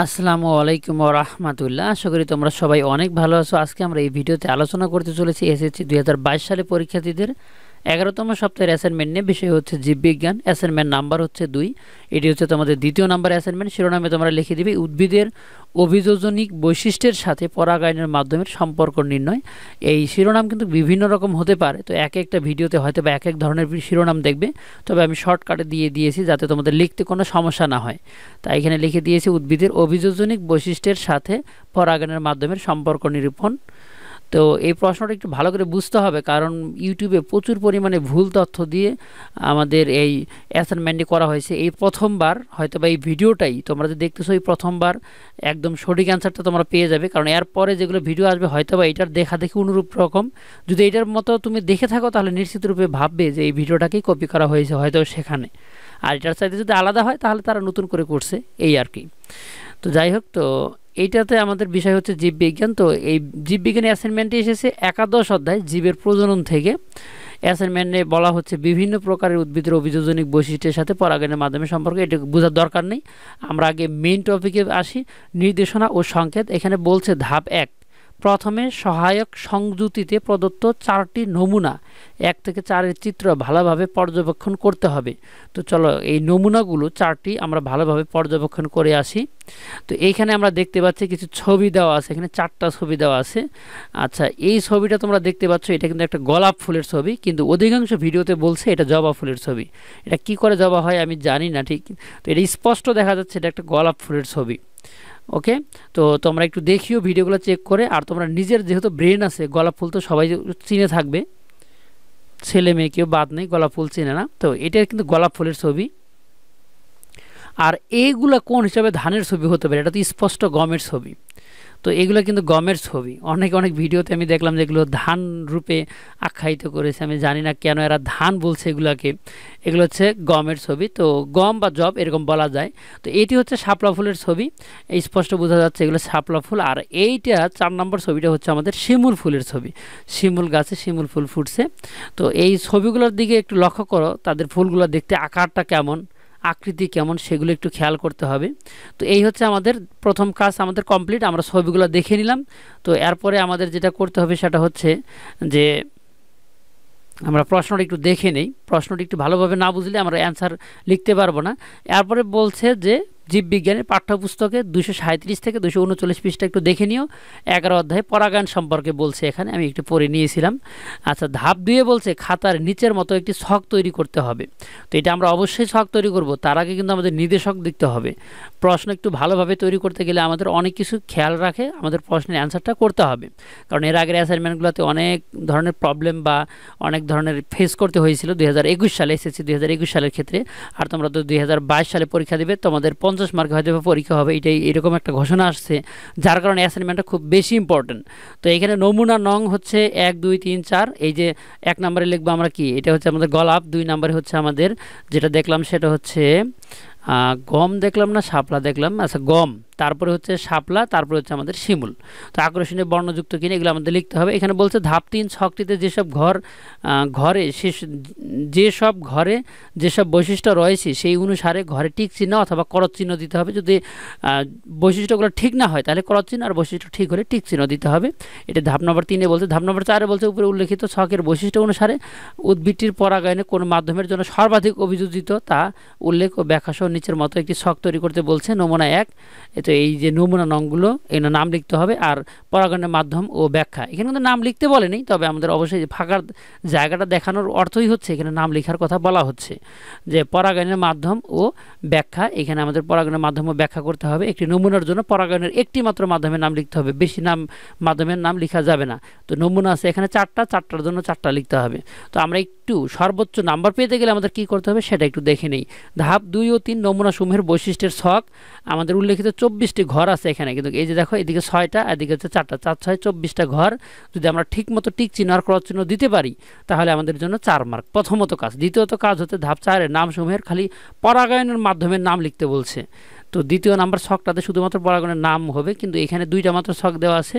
আসসালামু আলাইকুম রাহমাতুল্লাহ আশা করি তোমরা সবাই অনেক ভালো আছো আজকে আমরা এই ভিডিওতে আলোচনা করতে চলেছি এসএসসি দুই সালে পরীক্ষার্থীদের এগারোতম সপ্তাহের অ্যাসাইনমেন্ট নিয়ে বিষয় হচ্ছে জীববিজ্ঞান অ্যাসাইনমেন্ট নাম্বার হচ্ছে দুই এটি হচ্ছে তোমাদের দ্বিতীয় নাম্বার অ্যাসাইনমেন্ট শিরোনামে তোমরা লিখে দিবে উদ্ভিদের অভিযোজনিক বৈশিষ্ট্যের সাথে পরাগায়নের মাধ্যমে সম্পর্ক নির্ণয় এই শিরোনাম কিন্তু বিভিন্ন রকম হতে পারে তো এক একটা ভিডিওতে হয়তো বা এক এক ধরনের শিরোনাম দেখবে তবে আমি শর্টকাটে দিয়ে দিয়েছি যাতে তোমাদের লিখতে কোনো সমস্যা না হয় তাই এখানে লিখে দিয়েছি উদ্ভিদের অভিযোজনিক বৈশিষ্ট্যের সাথে পরাগায়নের মাধ্যমে সম্পর্ক নিরূপণ তো এই প্রশ্নটা একটু ভালো করে বুঝতে হবে কারণ ইউটিউবে প্রচুর পরিমাণে ভুল তথ্য দিয়ে আমাদের এই অ্যাসাইনমেন্টটি করা হয়েছে এই প্রথমবার হয়তো বা এই ভিডিওটাই তোমরা যদি দেখতেছো এই প্রথমবার একদম সঠিক অ্যান্সারটা তোমরা পেয়ে যাবে কারণ এরপরে যেগুলো ভিডিও আসবে হয়তো বা এটার দেখা দেখি অনুরূপ রকম যদি এটার মতো তুমি দেখে থাকো তাহলে নিশ্চিত রূপে ভাববে যে এই ভিডিওটাকেই কপি করা হয়েছে হয়তো সেখানে আর এটার সাইডে যদি আলাদা হয় তাহলে তারা নতুন করে করছে এই আর কি তো যাই হোক তো এইটাতে আমাদের বিষয় হচ্ছে জীববিজ্ঞান তো এই জীববিজ্ঞানী অ্যাসাইনমেন্টে এসেছে একাদশ অধ্যায় জীবের প্রজনন থেকে অ্যাসাইনমেন্টে বলা হচ্ছে বিভিন্ন প্রকারের উদ্ভিদের অভিযোজনিক বৈশিষ্ট্যের সাথে পরাগণের মাধ্যমে সম্পর্কে এটা বোঝার দরকার নেই আমরা আগে মেন টপিকে আসি নির্দেশনা ও সংকেত এখানে বলছে ধাপ এক প্রথমে সহায়ক সংযুতিতে প্রদত্ত চারটি নমুনা এক থেকে চারের চিত্র ভালোভাবে পর্যবেক্ষণ করতে হবে তো চলো এই নমুনাগুলো চারটি আমরা ভালোভাবে পর্যবেক্ষণ করে আসি তো এইখানে আমরা দেখতে পাচ্ছি কিছু ছবি দেওয়া আছে এখানে চারটা ছবি দেওয়া আছে আচ্ছা এই ছবিটা তোমরা দেখতে পাচ্ছ এটা কিন্তু একটা গোলাপ ফুলের ছবি কিন্তু অধিকাংশ ভিডিওতে বলছে এটা জবা ফুলের ছবি এটা কি করে জবা হয় আমি জানি না ঠিক তো এটা স্পষ্ট দেখা যাচ্ছে এটা একটা গোলাপ ফুলের ছবি ওকে তো তোমরা একটু দেখিও ভিডিওগুলো চেক করে আর তোমরা নিজের যেহেতু ব্রেন আছে গোলাপ ফুল তো সবাই চিনে থাকবে ছেলে মেয়ে কেউ বাদ নেই গোলাপ ফুল চিনে না তো এটা কিন্তু গোলাপ ফুলের ছবি আর এইগুলা কোন হিসাবে ধানের ছবি হতে পারে এটা তো স্পষ্ট গমের ছবি তো এগুলো কিন্তু গমের ছবি অনেক অনেক ভিডিওতে আমি দেখলাম যেগুলো ধান রূপে আখ্যায়িত করেছে আমি জানি না কেন এরা ধান বলছে এগুলাকে এগুলো হচ্ছে গমের ছবি তো গম বা জব এরকম বলা যায় তো এটি হচ্ছে শাপলা ফুলের ছবি স্পষ্ট বোঝা যাচ্ছে এগুলো শাপলা ফুল আর এইটা চার নম্বর ছবিটা হচ্ছে আমাদের শিমুল ফুলের ছবি শিমুল গাছে শিমুল ফুল ফুটছে তো এই ছবিগুলোর দিকে একটু লক্ষ্য করো তাদের ফুলগুলো দেখতে আকারটা কেমন আকৃতি কেমন সেগুলো একটু খেয়াল করতে হবে তো এই হচ্ছে আমাদের প্রথম কাজ আমাদের কমপ্লিট আমরা ছবিগুলো দেখে নিলাম তো এরপরে আমাদের যেটা করতে হবে সেটা হচ্ছে যে আমরা প্রশ্নটা একটু দেখে নেই প্রশ্নটি একটু ভালোভাবে না বুঝলে আমরা অ্যান্সার লিখতে পারবো না এরপরে বলছে যে জীববিজ্ঞানের পাঠ্যপুস্তকে দুশো সাঁত্রিশ থেকে দুশো উনচল্লিশ পৃষ্ঠা একটু দেখে নিও এগারো অধ্যায়ে পরাগায়ন সম্পর্কে বলছে এখানে আমি একটু পড়ে নিয়েছিলাম আচ্ছা ধাপ দুয়ে বলছে খাতার নিচের মতো একটি শখ তৈরি করতে হবে তো এটা আমরা অবশ্যই শখ তৈরি করব তার আগে কিন্তু আমাদের নির্দেশক দেখতে হবে প্রশ্ন একটু ভালোভাবে তৈরি করতে গেলে আমাদের অনেক কিছু খেয়াল রাখে আমাদের প্রশ্নের অ্যান্সারটা করতে হবে কারণ এর আগের অ্যাসাইনমেন্টগুলোতে অনেক ধরনের প্রবলেম বা অনেক ধরনের ফেস করতে হয়েছিল দুই সালে এসএসসি দুই সালের ক্ষেত্রে আর তোমরা তো দুই সালে পরীক্ষা দেবে তোমাদের পঞ্চাশ পঞ্চাশ মার্কে হয়তো পরীক্ষা হবে এটাই এরকম একটা ঘোষণা আসছে যার কারণে অ্যাসাইনমেন্টটা খুব বেশি ইম্পর্টেন্ট তো এখানে নমুনা নং হচ্ছে এক দুই তিন চার এই যে এক নম্বরে লিখবো আমরা কি এটা হচ্ছে আমাদের গলাপ দুই নম্বরে হচ্ছে আমাদের যেটা দেখলাম সেটা হচ্ছে গম দেখলাম না শাপলা দেখলাম আচ্ছা গম তারপরে হচ্ছে শাপলা তারপরে হচ্ছে আমাদের শিমুল তো আকর্ষণীয় বর্ণযুক্ত কিনে এগুলো আমাদের লিখতে হবে এখানে বলছে ধাপ তিন ছকটিতে যেসব ঘর ঘরে যে যেসব ঘরে যেসব বৈশিষ্ট্য রয়েছে সেই অনুসারে ঘরে টিক চিহ্ন অথবা করত চিহ্ন দিতে হবে যদি বৈশিষ্ট্যগুলো ঠিক না হয় তাহলে করত চিহ্ন আর বৈশিষ্ট্য ঠিক হলে টিক চিহ্ন দিতে হবে এটা ধাপ নম্বর তিনে বলছে ধাপ নম্বর চারে বলছে উপরে উল্লেখিত ছকের বৈশিষ্ট্য অনুসারে উদ্ভিদটির পরাগায়নে কোনো মাধ্যমের জন্য সর্বাধিক অভিযোজিত তা উল্লেখ ও ব্যাখ্যাসহ নিচের মতো একটি ছক তৈরি করতে বলছে নমুনা এক এতে এই যে নমুনা নংগুলো এখানে নাম লিখতে হবে আর পরাগণের মাধ্যম ও ব্যাখ্যা এখানে কিন্তু নাম লিখতে বলেনি তবে আমাদের অবশ্যই ফাঁকার জায়গাটা দেখানোর অর্থই হচ্ছে এখানে নাম লেখার কথা বলা হচ্ছে যে পরাগায়নের মাধ্যম ও ব্যাখ্যা এখানে আমাদের পরাগণের মাধ্যম ও ব্যাখ্যা করতে হবে একটি নমুনার জন্য পরাগায়নের একটি মাত্র মাধ্যমে নাম লিখতে হবে বেশি নাম মাধ্যমের নাম লেখা যাবে না তো নমুনা আছে এখানে চারটা চারটার জন্য চারটা লিখতে হবে তো আমরা টু সর্বোচ্চ নাম্বার পেতে গেলে আমাদের কি করতে হবে সেটা একটু দেখে নিই ধাপ দুই ও তিন নমুনাসমূহের বৈশিষ্ট্যের ছক আমাদের উল্লেখিত চব্বিশটি ঘর আছে এখানে কিন্তু এই যে দেখো এদিকে ছয়টা এদিকে হচ্ছে চারটা চার ছয় চব্বিশটা ঘর যদি আমরা ঠিকমতো টিক চিহ্ন আর ক্রস চিহ্ন দিতে পারি তাহলে আমাদের জন্য চার মার্ক প্রথমত কাজ দ্বিতীয়ত কাজ হচ্ছে ধাপ চারের নামসমূহের খালি পরাগায়নের মাধ্যমে নাম লিখতে বলছে তো দ্বিতীয় নাম্বার শখটাতে শুধুমাত্র পরাগণের নাম হবে কিন্তু এখানে দুইটা মাত্র শখ দেওয়া আছে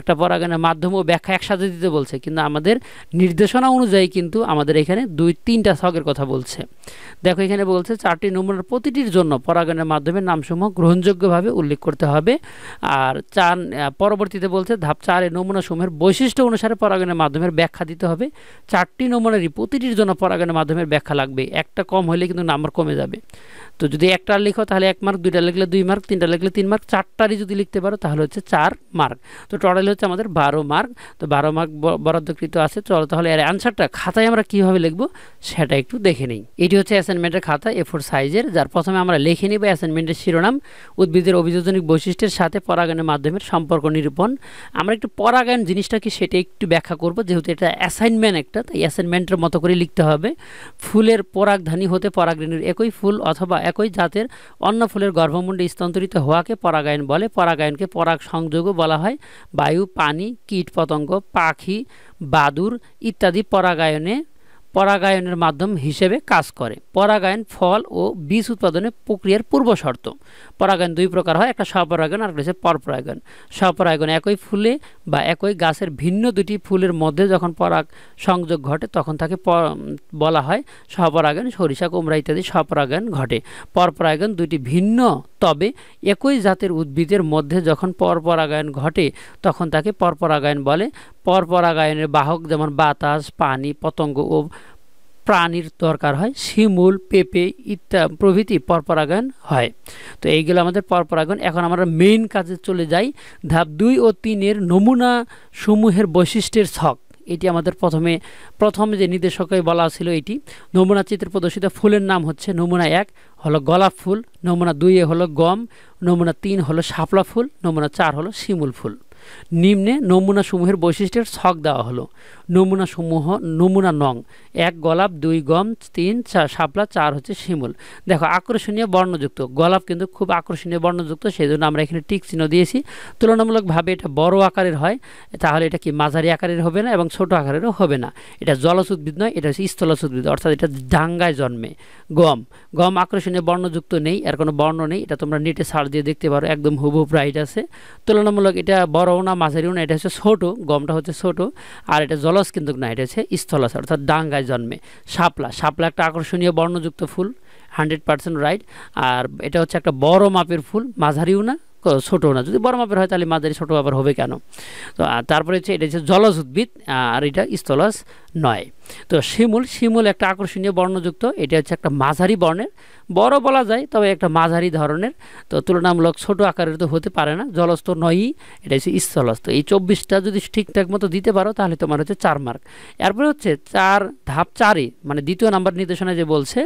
একটা পরাগণের মাধ্যম ও ব্যাখ্যা একসাথে দিতে বলছে কিন্তু আমাদের নির্দেশনা অনুযায়ী কিন্তু আমাদের এখানে দুই তিনটা শখের কথা বলছে দেখো এখানে বলছে চারটি নমুনার প্রতিটির জন্য পরাগণের মাধ্যমে নামসমূহ গ্রহণযোগ্যভাবে উল্লেখ করতে হবে আর চার পরবর্তীতে বলছে ধাপ চারে নমুনাসমূহের বৈশিষ্ট্য অনুসারে পরাগণের মাধ্যমের ব্যাখ্যা দিতে হবে চারটি নমুনারই প্রতিটির জন্য পরাগণের মাধ্যমের ব্যাখ্যা লাগবে একটা কম হলে কিন্তু নাম্বার কমে যাবে তো যদি একটা লিখো তাহলে এক মার্ক দুই দুইটা লিখলে দুই মার্ক তিনটা লিখলে তিন মার্ক চারটারই যদি লিখতে পারো তাহলে হচ্ছে চার মার্ক তো টোটালি হচ্ছে আমাদের বারো মার্ক তো বারো মার্ক বরাদ্দকৃত আছে চলো তাহলে এর অ্যান্সারটা খাতায় আমরা কীভাবে লিখবো সেটা একটু দেখে নিই এটি হচ্ছে অ্যাসাইনমেন্টের খাতা এ ফোর সাইজের যার প্রথমে আমরা লিখে নিব অ্যাসাইনমেন্টের শিরোনাম উদ্ভিদের অভিযোজনিক বৈশিষ্ট্যের সাথে পরাগায়নের মাধ্যমে সম্পর্ক নিরূপণ আমরা একটু পরাগায়ন জিনিসটা কি সেটা একটু ব্যাখ্যা করব যেহেতু এটা অ্যাসাইনমেন্ট একটা তাই অ্যাসাইনমেন্টের মতো করে লিখতে হবে ফুলের পরাগধানী হতে পরাগরেণীর একই ফুল অথবা একই জাতের অন্য ফুলের গর্ভমুণ্ডে স্থানান্তরিত হওয়াকে পরাগায়ন বলে পরাগায়নকে পরাগ সংযোগও বলা হয় বায়ু পানি কীটপতঙ্গ পাখি বাদুর ইত্যাদি পরাগায়নে পরাগায়নের মাধ্যম হিসেবে কাজ করে পরাগায়ন ফল ও বীজ উৎপাদনের প্রক্রিয়ার পূর্ব শর্ত পরাগায়ন দুই প্রকার হয় একটা স্বপরাগন আর রয়েছে পরপরাগন স্বপরাগন একই ফুলে বা একই গাছের ভিন্ন দুটি ফুলের মধ্যে যখন পরাগ সংযোগ ঘটে তখন তাকে বলা হয় স্বপরাগন সরিষা কুমড়া ইত্যাদি স্বপরাগায়ন ঘটে পরপরাগন দুটি ভিন্ন তবে একই জাতের উদ্ভিদের মধ্যে যখন পরপরাগায়ন ঘটে তখন তাকে পরপরাগায়ন বলে পরপরাগায়নের বাহক যেমন বাতাস পানি পতঙ্গ ও প্রাণীর দরকার হয় শিমুল পেঁপে ইত্যা প্রভৃতি পরপরাগায়ন হয় তো এইগুলো আমাদের পরপরাগায়ন এখন আমরা মেইন কাজে চলে যাই ধাপ দুই ও তিনের নমুনা সমূহের বৈশিষ্ট্যের ছক এটি আমাদের প্রথমে প্রথম যে নির্দেশকে বলা ছিল এটি নমুনা চিত্রে প্রদর্শিত ফুলের নাম হচ্ছে নমুনা এক হলো গোলাপ ফুল নমুনা দুইয়ে হলো গম নমুনা তিন হলো শাপলা ফুল নমুনা চার হলো শিমুল ফুল নিম্নে নমুনাসমূহের বৈশিষ্ট্যের ছক দেওয়া হলো নমুনাসমূহ নমুনা নং এক গলাপ দুই গম তিন চার শাপলা চার হচ্ছে শিমুল দেখো আকর্ষণীয় বর্ণযুক্ত গলাপ কিন্তু খুব আকর্ষণীয় বর্ণযুক্ত সেই জন্য আমরা এখানে টিক চিহ্ন দিয়েছি তুলনামূলকভাবে এটা বড় আকারের হয় তাহলে এটা কি মাঝারি আকারের হবে না এবং ছোট আকারেরও হবে না এটা জলজ উদ্ভিদ নয় এটা হচ্ছে স্থলজ উদ্ভিদ অর্থাৎ এটা ডাঙ্গায় জন্মে গম গম আকর্ষণীয় বর্ণযুক্ত নেই এর কোনো বর্ণ নেই এটা তোমরা নেটে সার দিয়ে দেখতে পারো একদম হুবহুব রাইট আছে তুলনামূলক এটা বড়ও না মাঝারিও না এটা হচ্ছে ছোট গমটা হচ্ছে ছোট আর এটা জল জলজ কিন্তু না এটা হচ্ছে স্থলজ অর্থাৎ ডাঙ্গায় জন্মে সাপলা শাপলা একটা আকর্ষণীয় বর্ণযুক্ত ফুল হান্ড্রেড পার্সেন্ট রাইট আর এটা হচ্ছে একটা বড় মাপের ফুল মাঝারিও না ছোটো না যদি বড় মাপের হয় তাহলে মাঝারি ছোটো মাপের হবে কেন তো তারপরে হচ্ছে এটা হচ্ছে জলজ উদ্ভিদ আর এটা স্থলজ নয় তো শিমুল শিমুল একটা আকর্ষণীয় বর্ণযুক্ত এটা হচ্ছে একটা মাঝারি বর্ণের বড় বলা যায় তবে একটা মাঝারি ধরনের তো তুলনামূলক ছোট আকারের তো হতে পারে না জলস্থ নয়ই এটা হচ্ছে স্থলস্থ এই চব্বিশটা যদি ঠিকঠাক মতো দিতে পারো তাহলে তোমার হচ্ছে চার মার্ক এরপরে হচ্ছে চার ধাপ চারে মানে দ্বিতীয় নাম্বার নির্দেশনা যে বলছে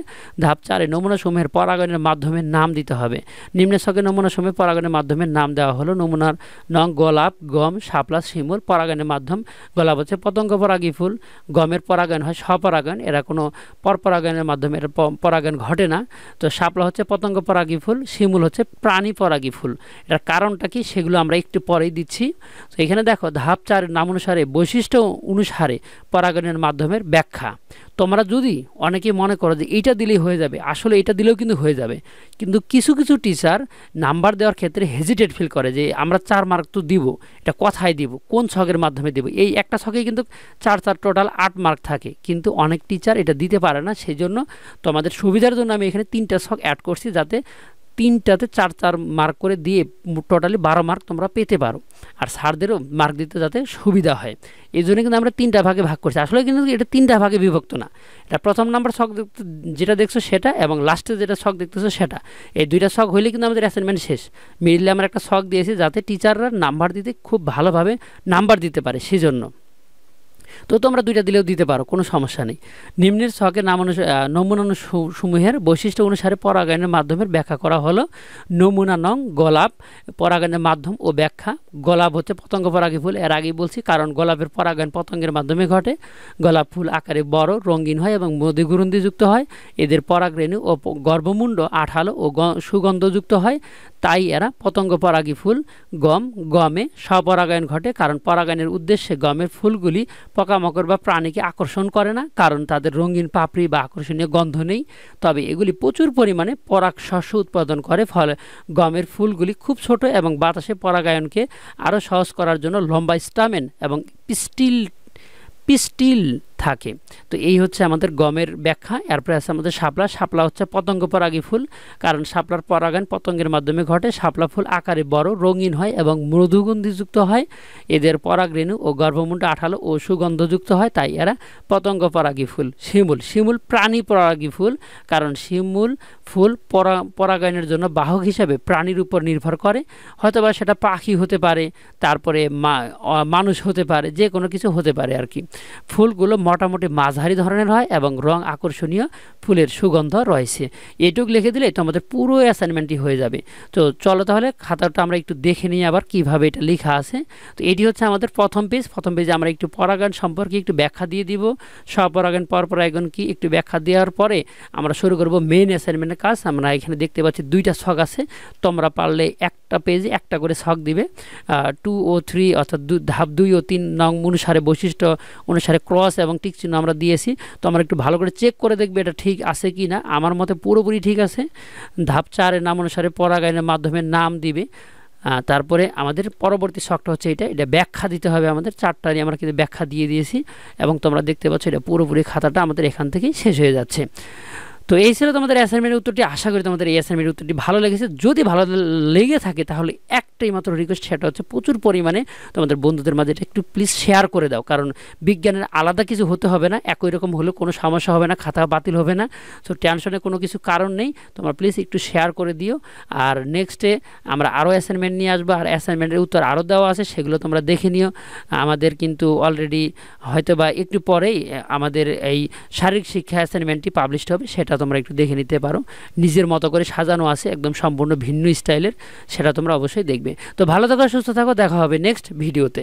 ধাপ চারে নমুনাসমূহের পরাগণের মাধ্যমে নাম দিতে হবে নিম্ন সঙ্গে নমুনাসমূহের পরাগণের মাধ্যমে নাম দেওয়া হলো নমুনার নং গোলাপ গম শাপলা শিমুল পরাগণের মাধ্যম গোলাপ হচ্ছে পতঙ্গ পরাগী ফুল গমের পরাগায়ন হয় স্বপরাগায়ন এরা কোনো পরপরাগায়নের মাধ্যমে এরা পরাগায়ন ঘটে না তো শাপলা হচ্ছে পতঙ্গ পরাগী ফুল শিমুল হচ্ছে প্রাণী পরাগী ফুল এটার কারণটা কি সেগুলো আমরা একটু পরেই দিচ্ছি তো এখানে দেখো ধাপ চার নাম অনুসারে বৈশিষ্ট্য অনুসারে পরাগায়নের মাধ্যমের ব্যাখ্যা তোমরা যদি অনেকে মনে করো যে এইটা দিলেই হয়ে যাবে আসলে এটা দিলেও কিন্তু হয়ে যাবে কিন্তু কিছু কিছু টিচার নাম্বার দেওয়ার ক্ষেত্রে হেজিটেট ফিল করে যে আমরা চার মার্ক তো দিব এটা কথায় দিব কোন ছকের মাধ্যমে দিব এই একটা ছকেই কিন্তু চার চার টোটাল আট মার্ক থাকে কিন্তু অনেক টিচার এটা দিতে পারে না সেই জন্য তোমাদের সুবিধার জন্য আমি এখানে তিনটা ছক অ্যাড করছি যাতে তিনটাতে চার চার মার্ক করে দিয়ে টোটালি বারো মার্ক তোমরা পেতে পারো আর স্যারদেরও মার্ক দিতে যাতে সুবিধা হয় এই জন্য কিন্তু আমরা তিনটা ভাগে ভাগ করছি আসলে কিন্তু এটা তিনটা ভাগে বিভক্ত না এটা প্রথম নাম্বার শখ দেখতে যেটা দেখছো সেটা এবং লাস্টে যেটা শখ দেখতেছো সেটা এই দুইটা শখ হইলে কিন্তু আমাদের অ্যাসাইনমেন্ট শেষ মিডলে আমরা একটা শখ দিয়েছি যাতে টিচাররা নাম্বার দিতে খুব ভালোভাবে নাম্বার দিতে পারে সেজন্য তো তোমরা দুইটা দিলেও দিতে পারো কোনো সমস্যা নেই নিম্নের ছকের নাম নমুনা সমূহের বৈশিষ্ট্য অনুসারে পরাগায়নের মাধ্যমের ব্যাখ্যা করা হলো নমুনা নং গোলাপ পরাগায়নের মাধ্যম ও ব্যাখ্যা গোলাপ হচ্ছে পতঙ্গ পরাগী ফুল এর আগেই বলছি কারণ গোলাপের পরাগায়ন পতঙ্গের মাধ্যমে ঘটে গোলাপ ফুল আকারে বড় রঙিন হয় এবং মধুগুরুন্দিযুক্ত হয় এদের পরাগরেণু ও গর্ভমুণ্ড আঠালো ও সুগন্ধযুক্ত হয় তাই এরা পতঙ্গ পরাগী ফুল গম গমে স্বপরাগায়ন ঘটে কারণ পরাগায়নের উদ্দেশ্যে গমের ফুলগুলি পোকামাকড় বা প্রাণীকে আকর্ষণ করে না কারণ তাদের রঙিন পাপড়ি বা আকর্ষণীয় গন্ধ নেই তবে এগুলি প্রচুর পরিমাণে পরাগ শস্য উৎপাদন করে ফলে গমের ফুলগুলি খুব ছোট এবং বাতাসে পরাগায়নকে আরও সহজ করার জন্য লম্বা স্টামেন এবং পিস্টিল পিস্টিল থাকে তো এই হচ্ছে আমাদের গমের ব্যাখ্যা এরপরে আছে আমাদের শাপলা শাপলা হচ্ছে পতঙ্গ পরাগী ফুল কারণ শাপলার পরাগায়ন পতঙ্গের মাধ্যমে ঘটে শাপলা ফুল আকারে বড় রঙিন হয় এবং মৃদুগন্ধিযুক্ত হয় এদের পরাগরেণু ও গর্ভমুণ্ড আঠালো ও সুগন্ধযুক্ত হয় তাই এরা পতঙ্গ পরাগী ফুল শিমুল শিমুল প্রাণী পরাগী ফুল কারণ শিমুল ফুল পরা পরাগায়নের জন্য বাহক হিসাবে প্রাণীর উপর নির্ভর করে হয়তোবা সেটা পাখি হতে পারে তারপরে মানুষ হতে পারে যে কোনো কিছু হতে পারে আর কি ফুলগুলো মোটামুটি মাঝারি ধরনের হয় এবং রং আকর্ষণীয় ফুলের সুগন্ধ রয়েছে এটুক লিখে দিলে তোমাদের আমাদের পুরো অ্যাসাইনমেন্টটি হয়ে যাবে তো চলো তাহলে খাতাটা আমরা একটু দেখে নিই আবার কিভাবে এটা লেখা আছে তো এটি হচ্ছে আমাদের প্রথম পেজ প্রথম পেজে আমরা একটু পরাগণ সম্পর্কে একটু ব্যাখ্যা দিয়ে দিব স্বপরাগান পরপরাগন কি একটু ব্যাখ্যা দেওয়ার পরে আমরা শুরু করব মেন অ্যাসাইনমেন্টের কাজ আমরা এখানে দেখতে পাচ্ছি দুইটা ছক আছে তোমরা পারলে এক প্রত্যেকটা পেজে একটা করে শখ দিবে টু ও থ্রি অর্থাৎ ধাপ দুই ও তিন নং অনুসারে বৈশিষ্ট্য অনুসারে ক্রস এবং টিক চিহ্ন আমরা দিয়েছি তো আমরা একটু ভালো করে চেক করে দেখবে এটা ঠিক আছে কি না আমার মতে পুরোপুরি ঠিক আছে ধাপ চারের নাম অনুসারে পরাগায়নের মাধ্যমে নাম দিবে তারপরে আমাদের পরবর্তী শখটা হচ্ছে এটা এটা ব্যাখ্যা দিতে হবে আমাদের চারটারই আমরা কিন্তু ব্যাখ্যা দিয়ে দিয়েছি এবং তোমরা দেখতে পাচ্ছ এটা পুরোপুরি খাতাটা আমাদের এখান থেকেই শেষ হয়ে যাচ্ছে তো এই ছিল তোমাদের অ্যাসাইনমেন্টের উত্তরটি আশা করি তোমাদের এই অ্যাসাইনমেন্টের উত্তরটি ভালো লেগেছে যদি ভালো লেগে থাকে তাহলে একটাই মাত্র রিকোয়েস্ট সেটা হচ্ছে প্রচুর পরিমাণে তোমাদের বন্ধুদের মাঝে এটা একটু প্লিজ শেয়ার করে দাও কারণ বিজ্ঞানের আলাদা কিছু হতে হবে না একই রকম হলে কোনো সমস্যা হবে না খাতা বাতিল হবে না সো টেনশনের কোনো কিছু কারণ নেই তোমরা প্লিজ একটু শেয়ার করে দিও আর নেক্সটে আমরা আরও অ্যাসাইনমেন্ট নিয়ে আসবো আর অ্যাসাইনমেন্টের উত্তর আরও দেওয়া আছে সেগুলো তোমরা দেখে নিও আমাদের কিন্তু অলরেডি হয়তো বা একটু পরেই আমাদের এই শারীরিক শিক্ষা অ্যাসাইনমেন্টটি পাবলিশড হবে সেটা তোমরা একটু দেখে নিতে পারো নিজের মতো করে সাজানো আছে একদম সম্পূর্ণ ভিন্ন স্টাইলের সেটা তোমরা অবশ্যই দেখবে তো ভালো থাকো সুস্থ থাকো দেখা হবে নেক্সট ভিডিওতে